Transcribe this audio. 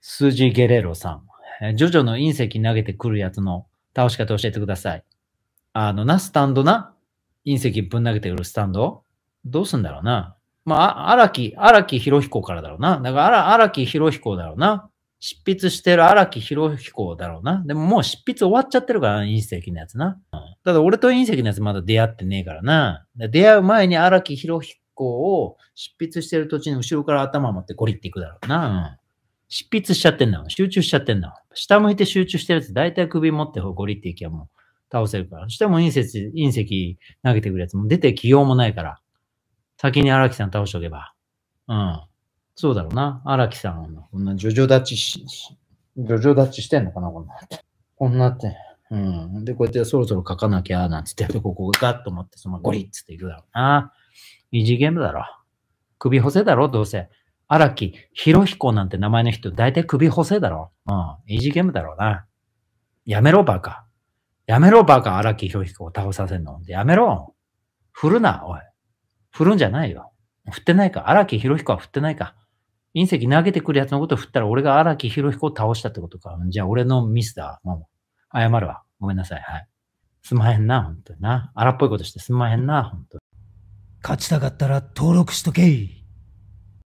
スージー・ゲレロさん。ジョジョの隕石投げてくるやつの倒し方教えてください。あのな、スタンドな。隕石ぶん投げてくるスタンドどうすんだろうな。まあ、荒木、荒木博彦からだろうな。だから荒木博彦だろうな。執筆してる荒木博彦だろうな。でももう執筆終わっちゃってるから隕石のやつな。うん、ただ俺と隕石のやつまだ出会ってねえからな。出会う前に荒木博彦を執筆してる途中に後ろから頭を持ってゴリっていくだろうな。うん執筆しちゃってんだ集中しちゃってんだ下向いて集中してるやつ、大体首持ってほこりっていきゃもう倒せるから。下も隕石、隕石投げてくるやつも出て起用もないから。先に荒木さん倒しておけば。うん。そうだろうな。荒木さん。こんなジョジョ立ちし、ジョジョ立ちしてんのかなこんな。こんなって。うん。で、こうやってそろそろ書かなきゃ、なんつって、ここガッと持って、そのゴリっつっていくだろうな。異次元ゲームだろ。首干せだろ、どうせ。荒木博彦なんて名前の人、大体首補正だろ。うん。イージーゲームだろうな。やめろ、バカ。やめろ、バカ、荒木博彦を倒させんの。やめろ。振るな、おい。振るんじゃないよ。振ってないか。荒木博彦は振ってないか。隕石投げてくるやつのこと振ったら俺が荒木博彦を倒したってことか。じゃあ俺のミスだ。もう、謝るわ。ごめんなさい。はい。すまへんな、本当にな。荒っぽいことしてすまへんな、本当に。勝ちたかったら登録しとけ